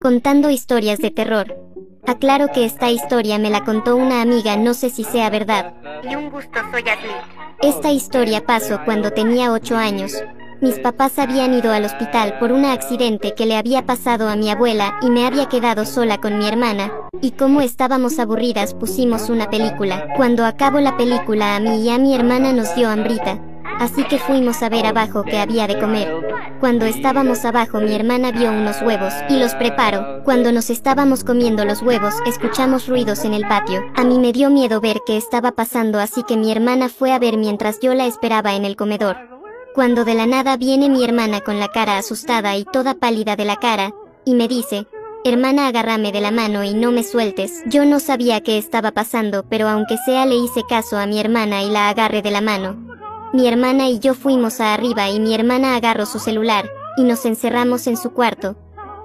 contando historias de terror. Aclaro que esta historia me la contó una amiga, no sé si sea verdad. Y un gusto, soy Esta historia pasó cuando tenía 8 años. Mis papás habían ido al hospital por un accidente que le había pasado a mi abuela y me había quedado sola con mi hermana, y como estábamos aburridas pusimos una película. Cuando acabó la película a mí y a mi hermana nos dio hambrita, así que fuimos a ver abajo qué había de comer. Cuando estábamos abajo mi hermana vio unos huevos y los preparó. Cuando nos estábamos comiendo los huevos escuchamos ruidos en el patio. A mí me dio miedo ver qué estaba pasando así que mi hermana fue a ver mientras yo la esperaba en el comedor. Cuando de la nada viene mi hermana con la cara asustada y toda pálida de la cara, y me dice, Hermana agárrame de la mano y no me sueltes. Yo no sabía qué estaba pasando, pero aunque sea le hice caso a mi hermana y la agarré de la mano. Mi hermana y yo fuimos a arriba y mi hermana agarró su celular, y nos encerramos en su cuarto.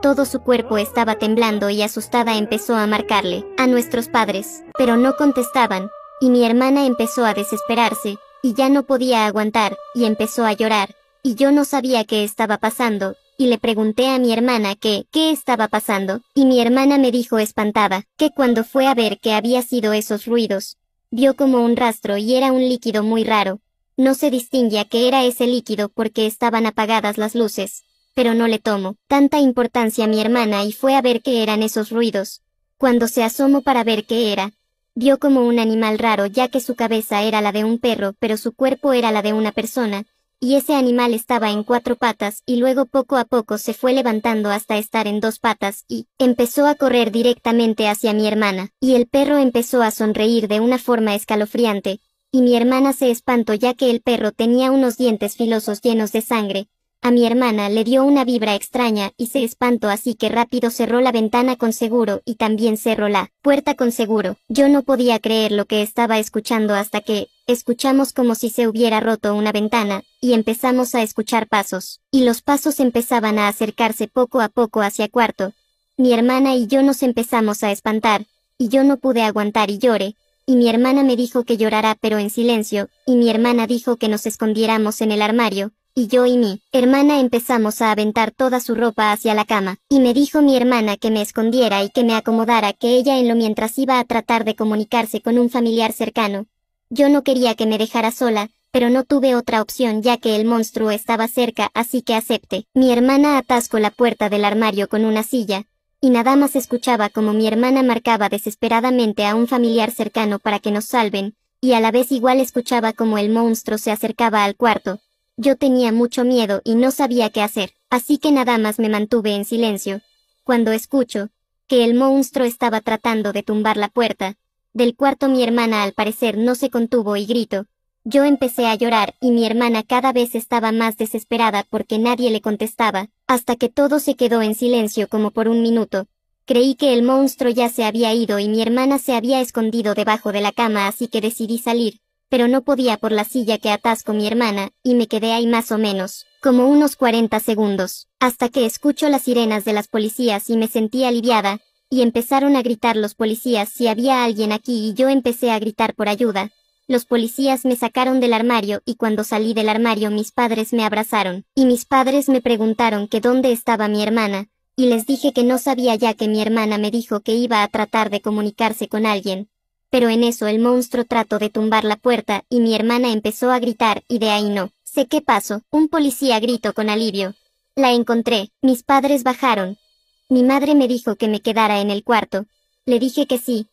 Todo su cuerpo estaba temblando y asustada empezó a marcarle, a nuestros padres, pero no contestaban, y mi hermana empezó a desesperarse, y ya no podía aguantar, y empezó a llorar, y yo no sabía qué estaba pasando, y le pregunté a mi hermana qué, qué estaba pasando, y mi hermana me dijo espantada, que cuando fue a ver qué había sido esos ruidos, vio como un rastro y era un líquido muy raro, no se distinguía qué era ese líquido porque estaban apagadas las luces, pero no le tomó tanta importancia a mi hermana y fue a ver qué eran esos ruidos. Cuando se asomó para ver qué era, vio como un animal raro ya que su cabeza era la de un perro pero su cuerpo era la de una persona, y ese animal estaba en cuatro patas y luego poco a poco se fue levantando hasta estar en dos patas y empezó a correr directamente hacia mi hermana, y el perro empezó a sonreír de una forma escalofriante, y mi hermana se espantó ya que el perro tenía unos dientes filosos llenos de sangre. A mi hermana le dio una vibra extraña y se espantó así que rápido cerró la ventana con seguro y también cerró la puerta con seguro. Yo no podía creer lo que estaba escuchando hasta que, escuchamos como si se hubiera roto una ventana, y empezamos a escuchar pasos, y los pasos empezaban a acercarse poco a poco hacia cuarto. Mi hermana y yo nos empezamos a espantar, y yo no pude aguantar y lloré, y mi hermana me dijo que llorara pero en silencio, y mi hermana dijo que nos escondiéramos en el armario, y yo y mi hermana empezamos a aventar toda su ropa hacia la cama, y me dijo mi hermana que me escondiera y que me acomodara que ella en lo mientras iba a tratar de comunicarse con un familiar cercano. Yo no quería que me dejara sola, pero no tuve otra opción ya que el monstruo estaba cerca así que acepté. Mi hermana atascó la puerta del armario con una silla, y nada más escuchaba como mi hermana marcaba desesperadamente a un familiar cercano para que nos salven, y a la vez igual escuchaba como el monstruo se acercaba al cuarto. Yo tenía mucho miedo y no sabía qué hacer, así que nada más me mantuve en silencio. Cuando escucho, que el monstruo estaba tratando de tumbar la puerta, del cuarto mi hermana al parecer no se contuvo y gritó, yo empecé a llorar y mi hermana cada vez estaba más desesperada porque nadie le contestaba, hasta que todo se quedó en silencio como por un minuto. Creí que el monstruo ya se había ido y mi hermana se había escondido debajo de la cama así que decidí salir, pero no podía por la silla que atasco mi hermana, y me quedé ahí más o menos, como unos 40 segundos, hasta que escucho las sirenas de las policías y me sentí aliviada, y empezaron a gritar los policías si había alguien aquí y yo empecé a gritar por ayuda, los policías me sacaron del armario y cuando salí del armario mis padres me abrazaron, y mis padres me preguntaron que dónde estaba mi hermana, y les dije que no sabía ya que mi hermana me dijo que iba a tratar de comunicarse con alguien. Pero en eso el monstruo trató de tumbar la puerta y mi hermana empezó a gritar y de ahí no. Sé qué pasó, un policía gritó con alivio. La encontré, mis padres bajaron. Mi madre me dijo que me quedara en el cuarto. Le dije que sí,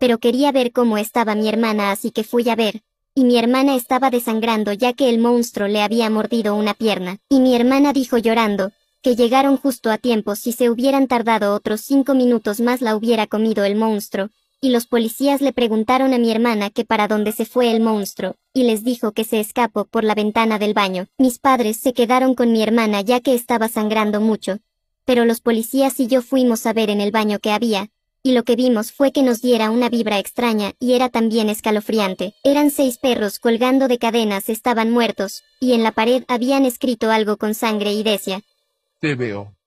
pero quería ver cómo estaba mi hermana así que fui a ver, y mi hermana estaba desangrando ya que el monstruo le había mordido una pierna, y mi hermana dijo llorando, que llegaron justo a tiempo si se hubieran tardado otros cinco minutos más la hubiera comido el monstruo, y los policías le preguntaron a mi hermana que para dónde se fue el monstruo, y les dijo que se escapó por la ventana del baño. Mis padres se quedaron con mi hermana ya que estaba sangrando mucho, pero los policías y yo fuimos a ver en el baño que había, y lo que vimos fue que nos diera una vibra extraña y era también escalofriante. Eran seis perros colgando de cadenas, estaban muertos, y en la pared habían escrito algo con sangre y decía, Te veo.